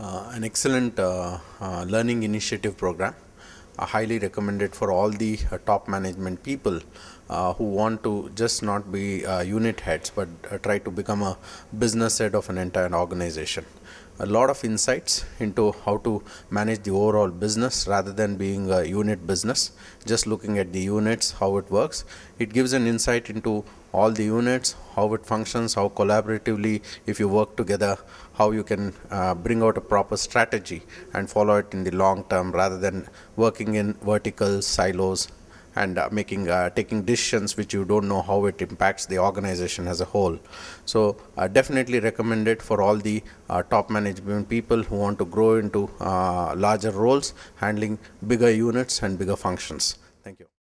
Uh, an excellent uh, uh, learning initiative program. I highly recommend it for all the top management people uh, who want to just not be uh, unit heads but uh, try to become a business head of an entire organization a lot of insights into how to manage the overall business rather than being a unit business just looking at the units how it works it gives an insight into all the units how it functions how collaboratively if you work together how you can uh, bring out a proper strategy and follow it in the long term rather than working in vertical silos and uh, making uh, taking decisions which you don't know how it impacts the organization as a whole. So definitely recommend it for all the uh, top management people who want to grow into larger roles, handling bigger units and bigger functions. Thank you.